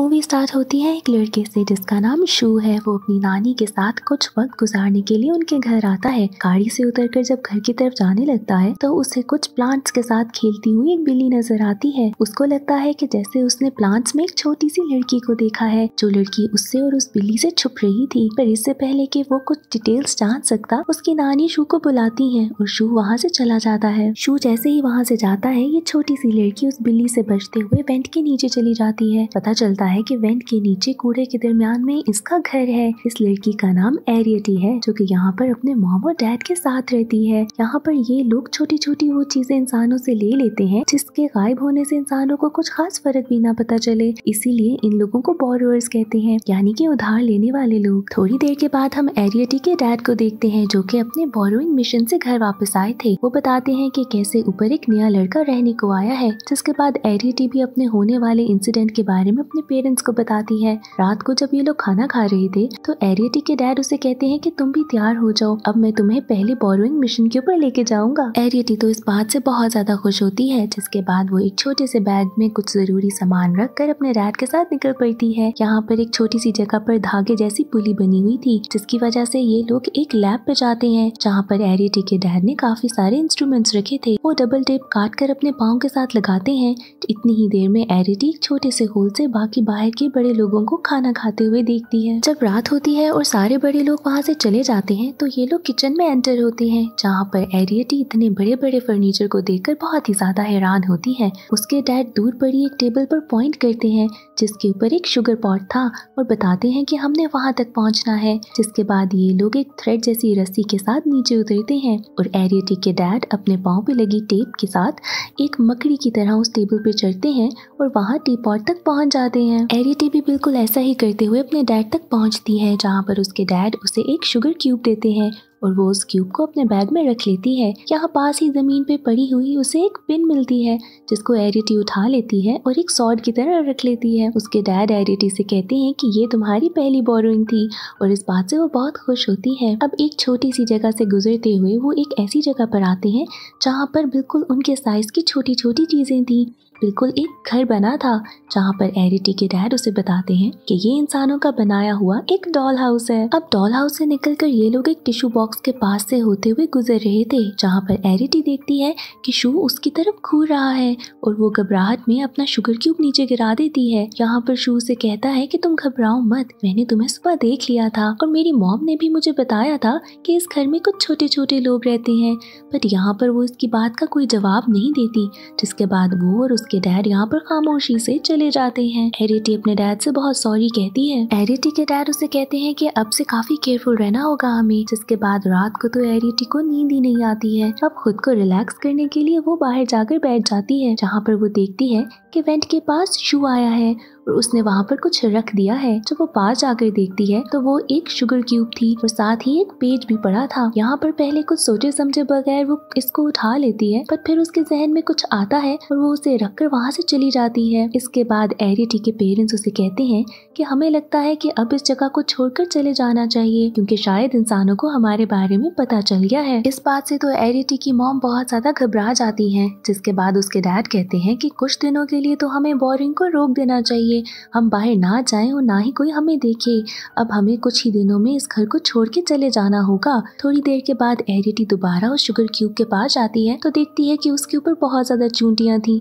movie start होती है एक लड़के से जिसका नाम शू है वो अपनी नानी के साथ कुछ वक्त गुजारने के लिए उनके घर आता है गाड़ी से उतरकर जब घर की तरफ जाने लगता है तो उसे कुछ प्लांट्स के साथ खेलती हुई एक बिल्ली नजर आती है उसको लगता है कि जैसे उसने प्लांट्स में एक छोटी सी लड़की को देखा है जो लड़की उससे और उस बिल्ली से छुप रही थी पर इससे पहले की वो कुछ डिटेल्स जान सकता उसकी नानी शू को बुलाती है और शू वहाँ से चला जाता है शू जैसे ही वहाँ से जाता है ये छोटी सी लड़की उस बिल्ली से बचते हुए बेंट के नीचे चली जाती है पता चलता है कि वेंट के नीचे कूड़े के दरमियान में इसका घर है इस लड़की का नाम एरियटी है जो कि यहाँ पर अपने मॉम और डैड के साथ रहती है यहाँ पर ये लोग छोटी छोटी वो चीजें इंसानों से ले लेते हैं जिसके गायब होने से इंसानों को कुछ खास फर्क भी ना पता चले इसीलिए इन लोगों को बोरोअर्स कहते हैं यानी कि उधार लेने वाले लोग थोड़ी देर के बाद हम एरियटी के डैड को देखते हैं जो कि अपने बोरोइंग मिशन से घर वापस आए थे वो बताते हैं कि कैसे ऊपर एक नया लड़का रहने को आया है जिसके बाद एरियटी भी अपने होने वाले इंसिडेंट के बारे में अपने पेरेंट्स को बताती है रात को जब ये लोग खाना खा रहे थे तो एरियटी के डैड उसे कहते हैं कि तुम भी तैयार हो जाओ अब मैं तुम्हें पहले बोरोइंग मिशन के ऊपर लेके जाऊंगा एरियटी तो इस बात से बहुत ज्यादा खुश होती है जिसके बाद वो एक छोटे से बैग में कुछ जरूरी सामान रख कर अपने डैड के साथ निकल पड़ती है यहाँ पर एक छोटी सी जगह पर धागे जैसी पुली बनी हुई थी जिसकी वजह से ये लोग एक लैब पे जाते हैं जहाँ पर एरियटी के डैड ने काफी सारे इंस्ट्रूमेंट्स रखे थे वो डबल टेप काट कर अपने पाँव के साथ लगाते हैं इतनी ही देर में एरियटी एक छोटे से होल से बाकी की बाहर के बड़े लोगों को खाना खाते हुए देखती है जब रात होती है और सारे बड़े लोग वहाँ से चले जाते हैं तो ये लोग किचन में एंटर होते हैं जहाँ पर एरियटी इतने बड़े बड़े फर्नीचर को देखकर बहुत ही ज्यादा हैरान होती है उसके डैड दूर पड़ी एक टेबल पर पॉइंट करते हैं जिसके ऊपर एक शुगर पॉट था और बताते हैं कि हमने वहाँ तक पहुँचना है जिसके बाद ये लोग एक थ्रेड जैसी रस्सी के साथ नीचे उतरते हैं और एरियटी के डैड अपने पाँव पे लगी टेप के साथ एक मकड़ी की तरह उस टेबल पर चढ़ते हैं और वहाँ टी पॉट तक पहुँच जाते हैं हैं एरिटी भी बिल्कुल ऐसा ही करते हुए अपने डैड तक पहुंचती है जहां पर उसके डैड उसे एक शुगर क्यूब देते हैं और वो उस क्यूब को अपने बैग में रख लेती है यहाँ पास ही जमीन पे पड़ी हुई उसे एक पिन मिलती है जिसको एरिटी उठा लेती है और एक सॉर्ड की तरह रख लेती है उसके डैड एरिटी से कहते हैं कि ये तुम्हारी पहली बोरोइंग थी और इस बात से वो बहुत खुश होती है अब एक छोटी सी जगह से गुजरते हुए वो एक ऐसी जगह पर आते हैं जहाँ पर बिल्कुल उनके साइज की छोटी छोटी चीजें थी बिल्कुल एक घर बना था जहाँ पर एरिटी के डैड उसे बताते हैं कि ये इंसानों का बनाया हुआ एक डॉल हाउस है अब डॉल हाउस से निकलकर ये लोग एक टिश्यू बॉक्स के पास से होते हुए गुजर रहे थे जहाँ पर एरिटी देखती है कि शू उसकी तरफ घूर रहा है और वो घबराहट में अपना शुगर क्यूब नीचे गिरा देती है यहाँ पर शू से कहता है की तुम घबराओ मत मैंने तुम्हें सुबह देख लिया था और मेरी मॉम ने भी मुझे बताया था की इस घर में कुछ छोटे छोटे लोग रहते हैं बट यहाँ पर वो इसकी बात का कोई जवाब नहीं देती जिसके बाद वो और उसके उसके डैड यहाँ पर खामोशी से चले जाते हैं एरिटी अपने डैड से बहुत सॉरी कहती है एरिटी के डैड उसे कहते हैं कि अब से काफी केयरफुल रहना होगा हमें जिसके बाद रात को तो एरिटी को नींद ही नहीं आती है अब खुद को रिलैक्स करने के लिए वो बाहर जाकर बैठ जाती है जहाँ पर वो देखती है कि वेंट के पास शू आया है और उसने वहाँ पर कुछ रख दिया है जब वो पास जाकर देखती है तो वो एक शुगर क्यूब थी और साथ ही एक पेज भी पड़ा था यहाँ पर पहले कुछ सोचे समझे बगैर वो इसको उठा लेती है पर फिर उसके जहन में कुछ आता है और वो उसे रख कर वहाँ से चली जाती है इसके बाद एरिटी के पेरेंट्स उसे कहते हैं कि हमें लगता है कि अब इस जगह को छोड़कर चले जाना चाहिए क्योंकि शायद इंसानों को हमारे बारे में पता चल गया है इस बात से तो एरिटी की मॉम बहुत ज्यादा घबरा जाती है जिसके बाद उसके डैड कहते हैं कि कुछ दिनों के लिए तो हमें बोरिंग को रोक देना चाहिए हम बाहर ना जाएं और ना ही कोई हमें देखे अब हमें कुछ ही दिनों में इस घर को छोड़ के चले जाना होगा थोड़ी देर के बाद एरिटी दोबारा उस शुगर क्यूब के पास जाती है तो देखती है कि उसके ऊपर बहुत ज़्यादा चूंटियाँ थी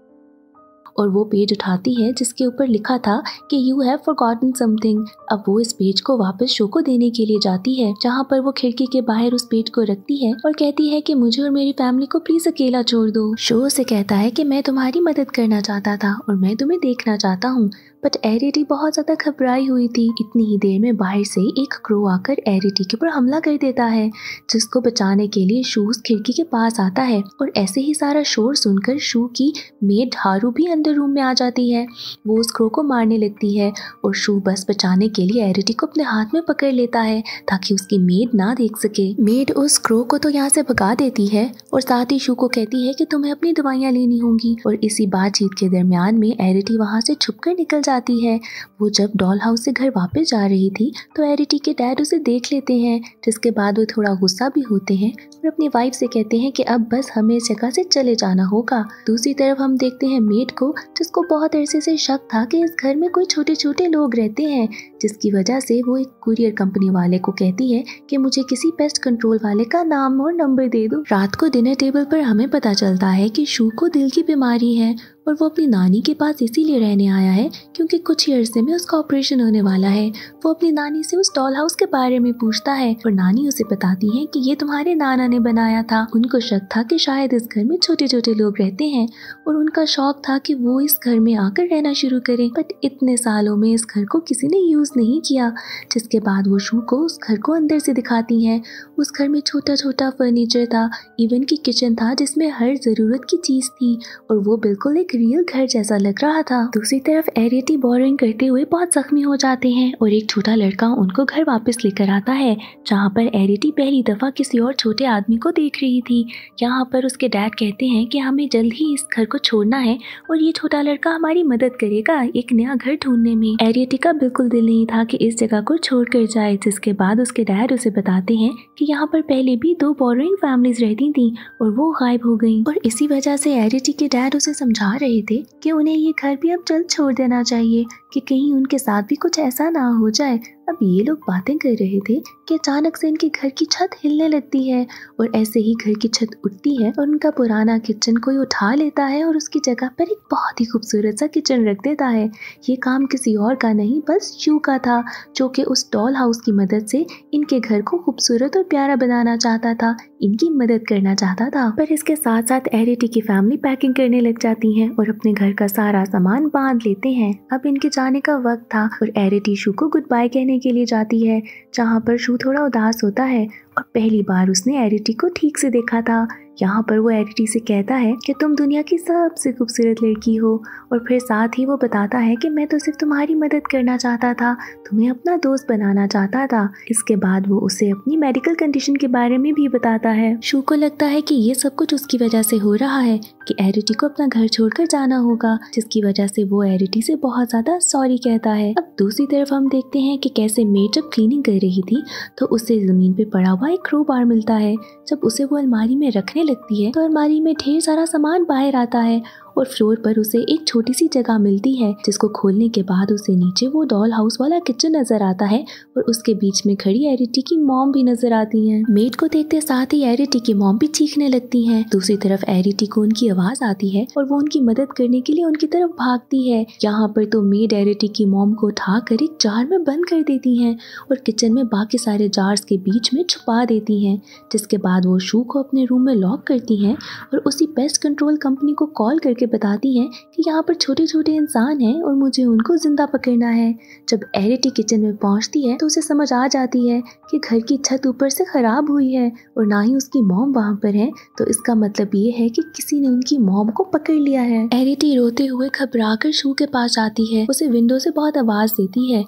और वो पेज उठाती है जिसके ऊपर लिखा था कि यू हैव फॉरगॉटन समथिंग अब वो इस पेज को वापस शो को देने के लिए जाती है जहाँ पर वो खिड़की के बाहर उस पेज को रखती है और कहती है कि मुझे और मेरी फैमिली को प्लीज अकेला छोड़ दो शो से कहता है कि मैं तुम्हारी मदद करना चाहता था और मैं तुम्हें देखना चाहता हूँ बट एरिटी बहुत ज्यादा घबराई हुई थी इतनी ही देर में बाहर से एक क्रो आकर एरिटी के ऊपर हमला कर देता है जिसको बचाने के लिए शूज खिड़की के पास आता है और ऐसे ही सारा शोर सुनकर शू की मेड हारू भी अंदर रूम में आ जाती है वो उस क्रो को मारने लगती है और शू बस बचाने के लिए एरिटी को अपने हाथ में पकड़ लेता है ताकि उसकी मेड ना देख सके मेड उस क्रो को तो यहाँ से भगा देती है और साथ ही शू को कहती है कि तुम्हें अपनी दवाइयाँ लेनी होंगी और इसी बातचीत के दरमियान में एरिटी वहाँ से छुप कर निकल जाती है वो जब डॉल हाउस से घर वापस जा रही थी तो एरिटी के डैड उसे देख लेते हैं जिसके बाद वो थोड़ा गुस्सा भी होते हैं और अपनी वाइफ से कहते हैं कि अब बस हमें इस जगह से चले जाना होगा दूसरी तरफ हम देखते हैं मेट को जिसको बहुत अरसे से शक था कि इस घर में कोई छोटे छोटे लोग रहते हैं जिसकी वजह से वो एक कुरियर कंपनी वाले को कहती है कि मुझे किसी पेस्ट कंट्रोल वाले का नाम और नंबर दे दो रात को डिनर टेबल पर हमें पता चलता है कि शू को दिल की बीमारी है और वो अपनी नानी के पास इसीलिए रहने आया है क्योंकि कुछ ही अरसे में उसका ऑपरेशन होने वाला है वो अपनी नानी से उस डॉल हाउस के बारे में पूछता है और नानी उसे बताती है कि ये तुम्हारे नाना ने बनाया था उनको शक था कि शायद इस घर में छोटे छोटे लोग रहते हैं और उनका शौक था कि वो इस घर में आकर रहना शुरू करें बट इतने सालों में इस घर को किसी ने यूज़ नहीं किया जिसके बाद वो शू को उस घर को अंदर से दिखाती हैं उस घर में छोटा छोटा फर्नीचर था इवन की किचन था जिसमें हर ज़रूरत की चीज़ थी और वो बिल्कुल एक रियल घर जैसा लग रहा था दूसरी तरफ एरियटी बोरिंग करते हुए बहुत जख्मी हो जाते हैं और एक छोटा लड़का उनको घर वापस लेकर आता है जहाँ पर एरिटी पहली दफा किसी और छोटे आदमी को देख रही थी यहाँ पर उसके डैड कहते हैं कि हमें जल्द ही इस घर को छोड़ना है और ये छोटा लड़का हमारी मदद करेगा एक नया घर ढूंढने में एरियटी का बिल्कुल दिल नहीं था कि इस जगह को छोड़ कर जाए जिसके बाद उसके डैड उसे बताते हैं कि यहाँ पर पहले भी दो बोरिंग फैमिलीज रहती थी और वो गायब हो गई और इसी वजह से एरिटी के डैड उसे समझा रहे थे कि उन्हें ये घर भी अब जल्द छोड़ देना चाहिए कि कहीं उनके साथ भी कुछ ऐसा ना हो जाए अब ये लोग बातें कर रहे थे कि अचानक से इनके घर की छत हिलने लगती है और ऐसे ही घर की छत उठती है और उनका पुराना किचन कोई उठा लेता है और उसकी जगह पर एक बहुत ही खूबसूरत सा किचन रख देता है ये काम किसी और का नहीं बस यू का था जो कि उस डॉल हाउस की मदद से इनके घर को खूबसूरत और प्यारा बनाना चाहता था इनकी मदद करना चाहता था पर इसके साथ साथ एरिटी की फैमिली पैकिंग करने लग जाती है और अपने घर का सारा सामान बांध लेते हैं अब इनके जाने का वक्त था और एरे टीशू को गुड बाय कहने के लिए जाती है जहाँ पर शू थोड़ा उदास होता है और पहली बार उसने एरिटी को ठीक से देखा था यहाँ पर वो एडिटी से कहता है कि तुम दुनिया की सबसे खूबसूरत लड़की हो और फिर साथ ही वो बताता है कि मैं तो सिर्फ तुम्हारी मदद करना चाहता था तुम्हें अपना दोस्त बनाना चाहता था इसके बाद वो उसे अपनी मेडिकल कंडीशन के बारे में भी बताता है शू को लगता है कि ये सब कुछ उसकी वजह से हो रहा है कि एरिटी को अपना घर छोड़कर जाना होगा जिसकी वजह से वो एरिटी से बहुत ज्यादा सॉरी कहता है अब दूसरी तरफ हम देखते हैं कि कैसे मेट जब क्लीनिंग कर रही थी तो उसे जमीन पे पड़ा हुआ एक क्रो बार मिलता है जब उसे वो अलमारी में रखने लगती है तो अलमारी में ढेर सारा सामान बाहर आता है और फ्लोर पर उसे एक छोटी सी जगह मिलती है जिसको खोलने के बाद उसे नीचे वो डॉल हाउस वाला किचन नजर आता है और उसके बीच में खड़ी एरिटी की मॉम भी नजर आती है मेड को देखते साथ ही एरिटी की मॉम भी चीखने लगती है दूसरी तरफ एरिटी को उनकी आवाज आती है और वो उनकी मदद करने के लिए उनकी तरफ भागती है यहाँ पर तो मेड एरिटी की मॉम को उठा कर एक जार में बंद कर देती है और किचन में बाकी सारे जार्स के बीच में छुपा देती है जिसके बाद वो शू को अपने रूम में लॉक करती है और उसी पेस्ट कंट्रोल कंपनी को कॉल करके बताती हैं कि यहाँ पर छोटे छोटे इंसान हैं और मुझे उनको जिंदा पकड़ना है जब एरिटी किचन में पहुँचती है तो उसे समझ आ जाती है कि घर की छत ऊपर से ख़राब हुई है और ना ही उसकी मोम वहाँ पर है तो इसका मतलब ये है कि किसी ने उनकी मोम को पकड़ लिया है एरिटी रोते हुए घबरा कर शू के पास जाती है उसे विंडो से बहुत आवाज़ देती है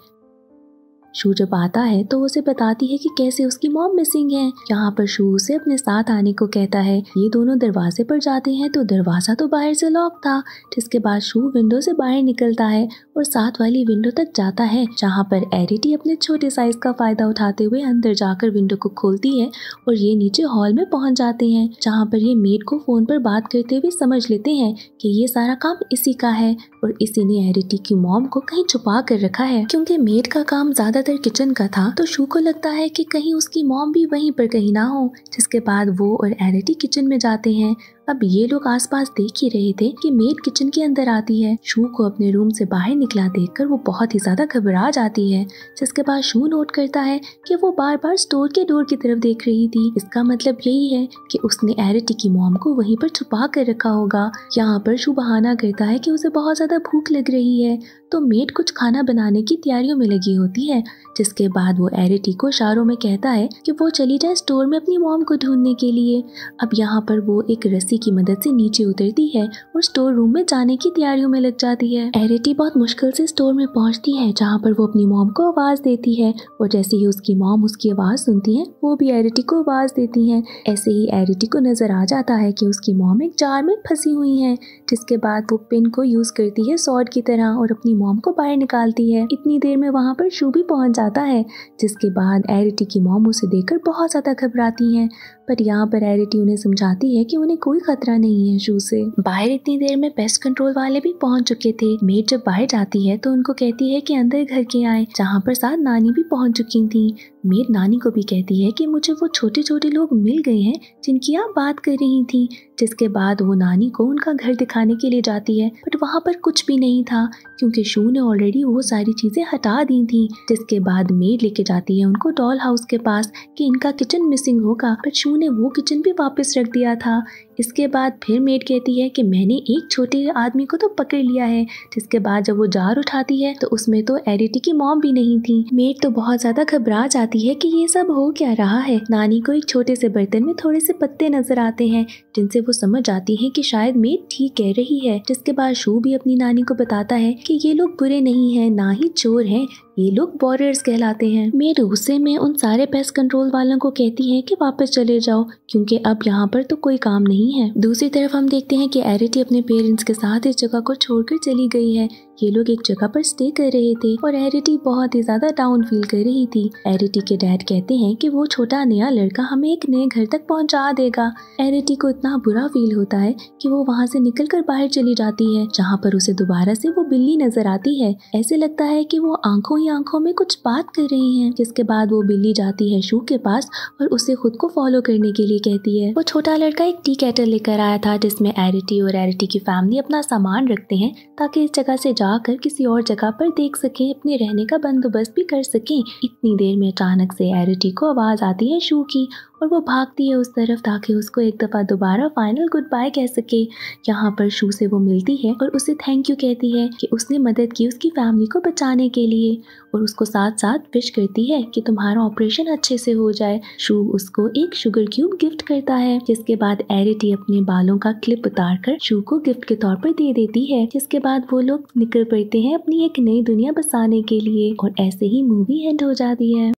शू जब आता है तो उसे बताती है कि कैसे उसकी मॉम मिसिंग है यहाँ पर शू उसे अपने साथ आने को कहता है ये दोनों दरवाजे पर जाते हैं तो दरवाजा तो बाहर से लॉक था जिसके बाद शू विंडो से बाहर निकलता है और साथ वाली विंडो तक जाता है जहाँ पर एरिटी अपने छोटे साइज का फायदा उठाते हुए अंदर जाकर विंडो को खोलती है और ये नीचे हॉल में पहुंच जाते हैं जहाँ पर ये मेड को फोन पर बात करते हुए समझ लेते हैं कि ये सारा काम इसी का है और इसी ने एरिटी की मॉम को कहीं छुपा कर रखा है क्योंकि मेड का काम ज्यादा ज्यादातर किचन का था तो शू को लगता है कि कहीं उसकी मॉम भी वहीं पर कहीं ना हो जिसके बाद वो और एरिटी किचन में जाते हैं अब ये लोग आसपास देख ही रहे थे कि मेड किचन के अंदर आती है शू को अपने रूम से बाहर निकला देखकर वो बहुत ही ज्यादा घबरा जाती है जिसके बाद शू नोट करता है कि वो बार बार स्टोर के डोर की तरफ देख रही थी इसका मतलब यही है कि उसने एरिटी की मोम को वहीं पर छुपा कर रखा होगा यहाँ पर शू बहाना करता है कि उसे बहुत ज्यादा भूख लग रही है तो मेड कुछ खाना बनाने की तैयारियों में लगी होती है जिसके बाद वो एरिटी को शारों में कहता है कि वो चली जाए स्टोर में अपनी मोम को ढूंढने के लिए अब यहाँ पर वो एक रस्सी की मदद से नीचे उतरती है और स्टोर रूम में जाने की तैयारियों में लग जाती है एरिटी बहुत मुश्किल से स्टोर में पहुंचती है जहाँ पर वो अपनी मॉम को आवाज़ देती है और जैसे ही उसकी मॉम उसकी आवाज़ सुनती है वो भी एरिटी को आवाज़ देती है ऐसे ही एरिटी को नज़र आ जाता है की उसकी मॉम एक जार में फंसी हुई है जिसके बाद वो पिन को यूज़ करती है सॉर्ट की तरह और अपनी मॉम को बाहर निकालती है इतनी देर में वहाँ पर शू भी पहुँच जाता है जिसके बाद एरिटी की मॉम उसे देखकर बहुत ज़्यादा घबराती है पर यहाँ पर एरिटी उन्हें समझाती है कि उन्हें कोई खतरा नहीं है शू से बाहर इतनी देर में पेस्ट कंट्रोल वाले भी पहुंच चुके थे मेड जब बाहर जाती है तो उनको कहती है की अंदर घर के आए जहाँ पर साथ नानी भी पहुंच चुकी थी मेर नानी को भी कहती है कि मुझे वो छोटे छोटे लोग मिल गए हैं जिनकी आप बात कर रही थी जिसके बाद वो नानी को उनका घर दिखाने के लिए जाती है बट वहाँ पर कुछ भी नहीं था क्योंकि शू ने ऑलरेडी वो सारी चीज़ें हटा दी थी जिसके बाद मेर लेके जाती है उनको डॉल हाउस के पास कि इनका किचन मिसिंग होगा बट शू ने वो किचन भी वापस रख दिया था इसके बाद फिर मेड कहती है कि मैंने एक छोटे आदमी को तो पकड़ लिया है जिसके बाद जब वो जार उठाती है तो उसमें तो एडिटी की मॉम भी नहीं थी मेड तो बहुत ज़्यादा घबरा जाती बताती है कि ये सब हो क्या रहा है नानी को एक छोटे से बर्तन में थोड़े से पत्ते नजर आते हैं जिनसे वो समझ आती है कि शायद मेट ठीक कह रही है जिसके बाद शू भी अपनी नानी को बताता है कि ये लोग बुरे नहीं हैं ना ही चोर हैं ये लोग वॉरियर्स कहलाते हैं मेरे गुस्से में उन सारे पेस्ट कंट्रोल वालों को कहती है कि वापस चले जाओ क्योंकि अब यहाँ पर तो कोई काम नहीं है दूसरी तरफ हम देखते हैं कि एरिटी अपने पेरेंट्स के साथ इस जगह को छोड़कर चली गई है ये लोग एक जगह पर स्टे कर रहे थे और एरिटी बहुत ही ज्यादा डाउन फील कर रही थी एरिटी के डैड कहते हैं कि वो छोटा नया लड़का हमें एक नए घर तक पहुंचा देगा एरिटी को इतना बुरा फील होता है कि वो वहाँ से निकल कर बाहर चली जाती है जहाँ पर उसे दोबारा से वो बिल्ली नजर आती है ऐसे लगता है कि वो आंखों हुई आंखों में कुछ बात कर रही हैं जिसके बाद वो बिल्ली जाती है शू के पास और उसे खुद को फॉलो करने के लिए कहती है वो छोटा लड़का एक टी कैटर लेकर आया था जिसमें एरिटी और एरिटी की फैमिली अपना सामान रखते हैं ताकि इस जगह से जाकर किसी और जगह पर देख सकें अपने रहने का बंदोबस्त भी कर सकें इतनी देर में अचानक से एरिटी को आवाज़ आती है शू की और वो भागती है उस तरफ ताकि उसको एक दफ़ा दोबारा फाइनल गुड बाय कह सके यहाँ पर शू से वो मिलती है और उसे थैंक यू कहती है कि उसने मदद की उसकी फैमिली को बचाने के लिए और उसको साथ साथ विश करती है कि तुम्हारा ऑपरेशन अच्छे से हो जाए शू उसको एक शुगर क्यूब गिफ्ट करता है जिसके बाद एरिटी अपने बालों का क्लिप उतार कर शू को गिफ्ट के तौर पर दे देती है जिसके बाद वो लोग निकल पड़ते हैं अपनी एक नई दुनिया बसाने के लिए और ऐसे ही मूवी एंड हो जाती है